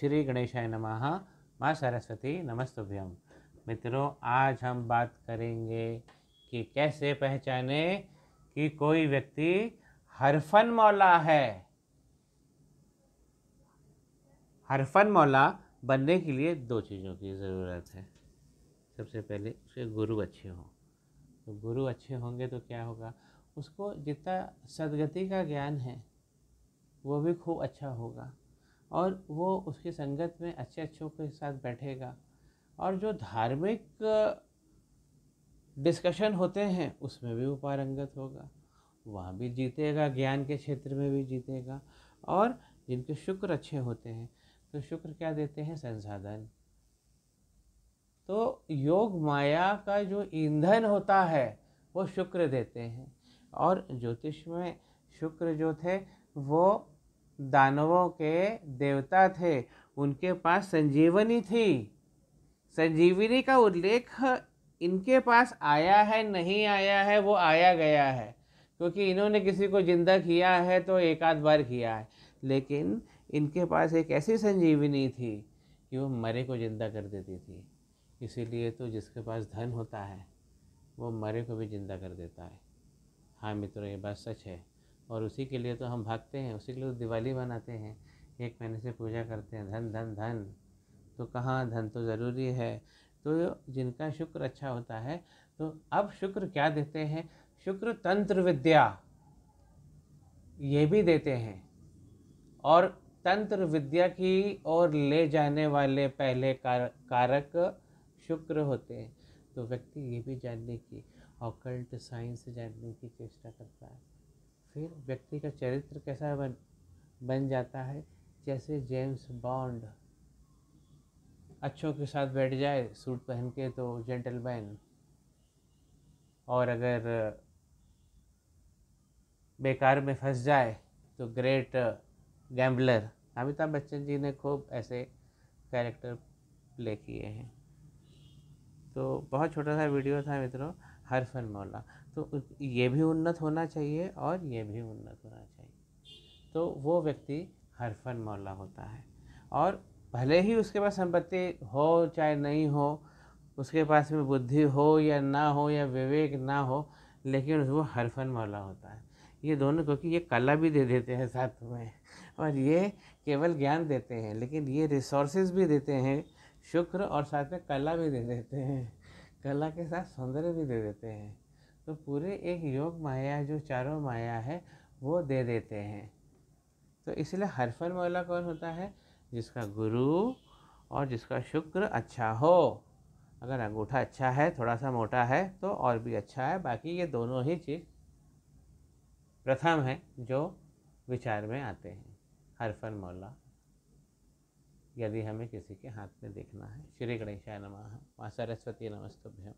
श्री गणेशाय नमः माँ सरस्वती नमस्तुभ्यम मित्रों आज हम बात करेंगे कि कैसे पहचाने कि कोई व्यक्ति हरफन मौला है हरफन मौला बनने के लिए दो चीज़ों की ज़रूरत है सबसे पहले उसके गुरु अच्छे हों तो गुरु अच्छे होंगे तो क्या होगा उसको जितना सदगति का ज्ञान है वो भी खूब अच्छा होगा और वो उसकी संगत में अच्छे अच्छों के साथ बैठेगा और जो धार्मिक डिस्कशन होते हैं उसमें भी वो पारंगत होगा वहाँ भी जीतेगा ज्ञान के क्षेत्र में भी जीतेगा और जिनके शुक्र अच्छे होते हैं तो शुक्र क्या देते हैं संसाधन तो योग माया का जो ईंधन होता है वो शुक्र देते हैं और ज्योतिष में शुक्र जो थे वो दानवों के देवता थे उनके पास संजीवनी थी संजीवनी का उल्लेख इनके पास आया है नहीं आया है वो आया गया है क्योंकि इन्होंने किसी को ज़िंदा किया है तो एक आध बार किया है लेकिन इनके पास एक ऐसी संजीवनी थी कि वो मरे को ज़िंदा कर देती थी इसीलिए तो जिसके पास धन होता है वो मरे को भी ज़िंदा कर देता है हाँ मित्रों ये बात सच है और उसी के लिए तो हम भागते हैं उसी के लिए तो दिवाली मनाते हैं एक महीने से पूजा करते हैं धन धन धन तो कहाँ धन तो ज़रूरी है तो जिनका शुक्र अच्छा होता है तो अब शुक्र क्या देते हैं शुक्र तंत्र विद्या ये भी देते हैं और तंत्र विद्या की ओर ले जाने वाले पहले कार, कारक शुक्र होते हैं तो व्यक्ति ये भी जानने की ऑकल्ट साइंस जानने की चेष्टा करता है फिर व्यक्ति का चरित्र कैसा बन बन जाता है जैसे जेम्स बॉन्ड अच्छों के साथ बैठ जाए सूट पहन के तो जेंटलमैन और अगर बेकार में फंस जाए तो ग्रेट गैम्बलर अमिताभ बच्चन जी ने खूब ऐसे कैरेक्टर प्ले किए हैं तो बहुत छोटा सा वीडियो था मित्रों हर फन मौला तो ये भी उन्नत होना चाहिए और ये भी उन्नत होना चाहिए तो वो व्यक्ति हर फन मौला होता है और भले ही उसके पास संपत्ति हो चाहे नहीं हो उसके पास में बुद्धि हो या ना हो या विवेक ना हो लेकिन वो हर फन मौला होता है ये दोनों क्योंकि ये कला भी दे देते हैं साथ में और ये केवल ज्ञान देते हैं लेकिन ये रिसोर्सेज भी देते हैं शुक्र और साथ में कला भी दे देते हैं कला के साथ सौंदर्य भी दे देते हैं तो पूरे एक योग माया जो चारों माया है वो दे देते हैं तो इसलिए हरफन मौला कौन होता है जिसका गुरु और जिसका शुक्र अच्छा हो अगर अंगूठा अच्छा है थोड़ा सा मोटा है तो और भी अच्छा है बाकी ये दोनों ही चीज़ प्रथम है जो विचार में आते हैं हरफन मौला यदि हमें किसी के हाथ में देखना है श्री गणेशाय नमः माँ सरस्वती नमस्तभ्यम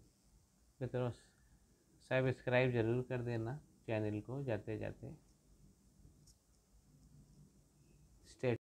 मित्रों सब्सक्राइब जरूर कर देना चैनल को जाते जाते